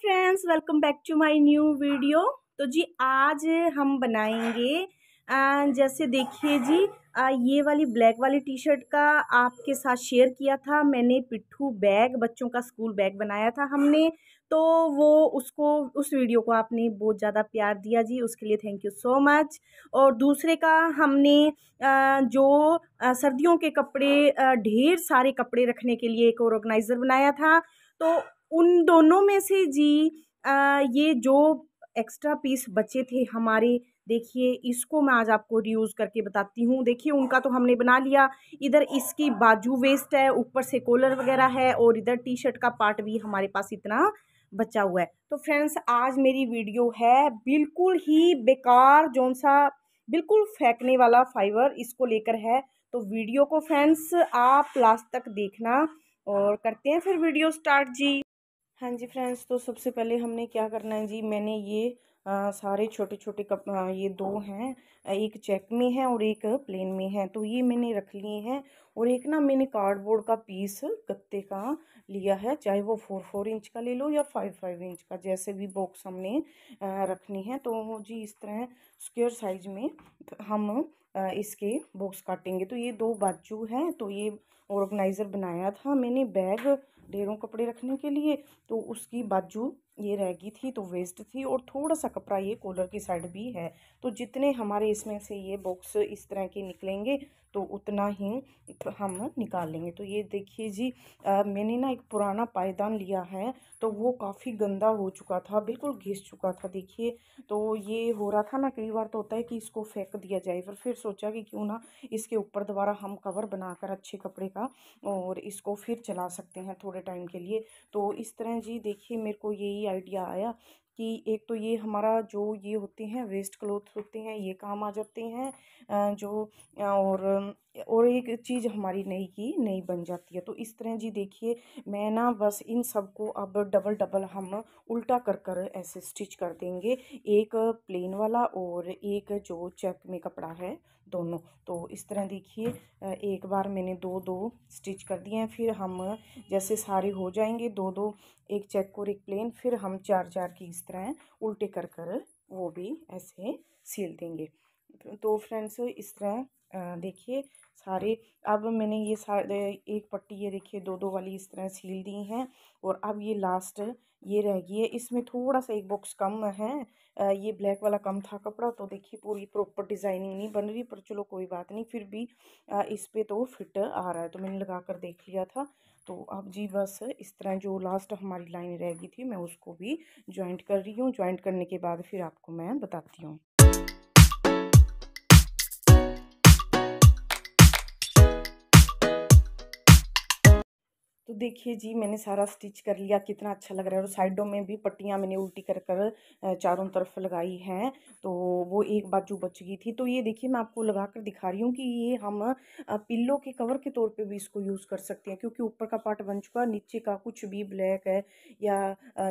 friends welcome back to my new video तो जी आज हम बनाएंगे जैसे देखिए जी ये वाली ब्लैक वाली टी शर्ट का आपके साथ शेयर किया था मैंने पिट्ठू बैग बच्चों का स्कूल बैग बनाया था हमने तो वो उसको उस वीडियो को आपने बहुत ज़्यादा प्यार दिया जी उसके लिए थैंक यू सो मच और दूसरे का हमने जो सर्दियों के कपड़े ढेर सारे कपड़े रखने के लिए एक ऑर्गेनाइज़र बनाया था तो उन दोनों में से जी आ, ये जो एक्स्ट्रा पीस बचे थे हमारे देखिए इसको मैं आज आपको रियूज़ करके बताती हूँ देखिए उनका तो हमने बना लिया इधर इसकी बाजू वेस्ट है ऊपर से कॉलर वगैरह है और इधर टी शर्ट का पार्ट भी हमारे पास इतना बचा हुआ है तो फ्रेंड्स आज मेरी वीडियो है बिल्कुल ही बेकार जौन सा बिल्कुल फेंकने वाला फाइबर इसको लेकर है तो वीडियो को फ्रेंड्स आप लास्ट तक देखना और करते हैं फिर वीडियो स्टार्ट जी हाँ जी फ्रेंड्स तो सबसे पहले हमने क्या करना है जी मैंने ये आ, सारे छोटे छोटे कप आ, ये दो हैं एक चेक में है और एक प्लेन में है तो ये मैंने रख लिए हैं और एक ना मैंने कार्डबोर्ड का पीस गत्ते का लिया है चाहे वो फोर फोर इंच का ले लो या फाइव फाइव इंच का जैसे भी बॉक्स हमने रखनी है तो जी इस तरह स्क्वेयर साइज में हम इसके बॉक्स काटेंगे तो ये दो बाजू हैं तो ये ऑर्गेनाइज़र बनाया था मैंने बैग ढेरों कपड़े रखने के लिए तो उसकी बाजू ये रह गई थी तो वेस्ट थी और थोड़ा सा कपड़ा ये कॉलर की साइड भी है तो जितने हमारे इसमें से ये बॉक्स इस तरह के निकलेंगे तो उतना ही हम निकाल लेंगे तो ये देखिए जी आ, मैंने ना एक पुराना पायदान लिया है तो वो काफ़ी गंदा हो चुका था बिल्कुल घिस चुका था देखिए तो ये हो रहा था ना कई बार तो होता है कि इसको फेंक दिया जाए पर फिर सोचा कि क्यों ना इसके ऊपर दोबारा हम कवर बनाकर अच्छे कपड़े का और इसको फिर चला सकते हैं थोड़े टाइम के लिए तो इस तरह जी देखिए मेरे को यही आइडिया आया कि एक तो ये हमारा जो ये होते हैं वेस्ट क्लोथ्स होते हैं ये काम आ जाते हैं जो और और एक चीज़ हमारी नई की नई बन जाती है तो इस तरह जी देखिए मैं ना बस इन सब को अब डबल डबल हम उल्टा कर कर ऐसे स्टिच कर देंगे एक प्लेन वाला और एक जो चेक में कपड़ा है दोनों तो इस तरह देखिए एक बार मैंने दो दो स्टिच कर दिए हैं फिर हम जैसे सारे हो जाएंगे दो दो एक चेक और एक प्लेन फिर हम चार चार की तरह उल्टे कर कर वो भी ऐसे सील देंगे तो फ्रेंड्स इस तरह देखिए सारे अब मैंने ये सारे एक पट्टी ये देखिए दो दो वाली इस तरह सील दी हैं और अब ये लास्ट ये रह गई है इसमें थोड़ा सा एक बॉक्स कम है ये ब्लैक वाला कम था कपड़ा तो देखिए पूरी प्रॉपर डिज़ाइनिंग नहीं बन रही पर चलो कोई बात नहीं फिर भी इस पर तो फिट आ रहा है तो मैंने लगा कर देख लिया था तो अब जी बस इस तरह जो लास्ट हमारी लाइन रह गई थी मैं उसको भी ज्वाइंट कर रही हूँ ज्वाइंट करने के बाद फिर आपको मैं बताती हूँ तो देखिए जी मैंने सारा स्टिच कर लिया कितना अच्छा लग रहा है और साइडों में भी पट्टियाँ मैंने उल्टी कर कर चारों तरफ लगाई हैं तो वो एक बाजू बच गई थी तो ये देखिए मैं आपको लगा कर दिखा रही हूँ कि ये हम पिल्लो के कवर के तौर पे भी इसको यूज़ कर सकते हैं क्योंकि ऊपर का पार्ट बन चुका नीचे का कुछ भी ब्लैक है या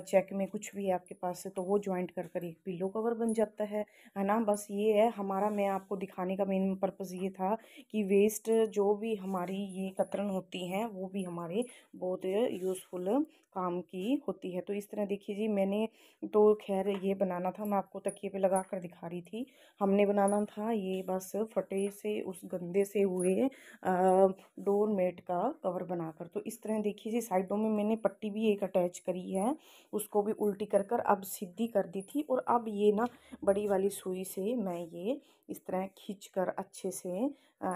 चेक में कुछ भी है आपके पास तो वो ज्वाइंट कर कर एक पिल्लो कवर बन जाता है है ना बस ये है हमारा मैं आपको दिखाने का मेन पर्पज़ ये था कि वेस्ट जो भी हमारी ये कतरन होती हैं वो भी हमारे बहुत यूज़फुल काम की होती है तो इस तरह देखिए जी मैंने तो खैर ये बनाना था मैं आपको तकिए पे लगा कर दिखा रही थी हमने बनाना था ये बस फटे से उस गंदे से हुए डोर मेट का कवर बनाकर तो इस तरह देखिए जी साइडों में मैंने पट्टी भी एक अटैच करी है उसको भी उल्टी कर कर अब सीधी कर दी थी और अब ये ना बड़ी वाली सुई से मैं ये इस तरह खींच कर अच्छे से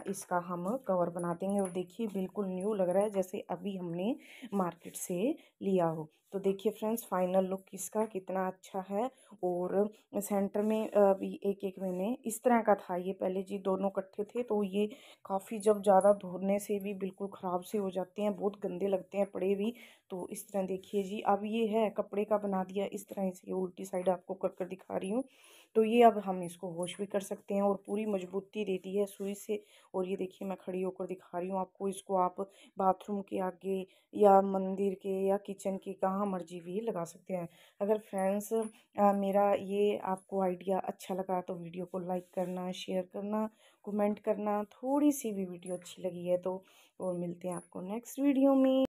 इसका हम कवर बना देंगे और देखिए बिल्कुल न्यू लग रहा है जैसे अभी हमने मार्केट से लिया हो तो देखिए फ्रेंड्स फाइनल लुक इसका कितना अच्छा है और सेंटर में अभी एक एक मैंने इस तरह का था ये पहले जी दोनों इकट्ठे थे तो ये काफ़ी जब ज़्यादा धोने से भी बिल्कुल ख़राब से हो जाते हैं बहुत गंदे लगते हैं पड़े भी तो इस तरह देखिए जी अब ये है कपड़े का बना दिया इस तरह से उल्टी साइड आपको कर कर दिखा रही हूँ तो ये अब हम इसको वॉश भी कर सकते हैं और पूरी मजबूती देती है सुई से और ये देखिए मैं खड़ी होकर दिखा रही हूँ आपको इसको आप बाथरूम के आगे या मंदिर के या किचन के कहाँ मर्जी भी लगा सकते हैं अगर फ्रेंड्स मेरा ये आपको आइडिया अच्छा लगा तो वीडियो को लाइक करना शेयर करना कमेंट करना थोड़ी सी भी वीडियो अच्छी लगी है तो और मिलते हैं आपको नेक्स्ट वीडियो में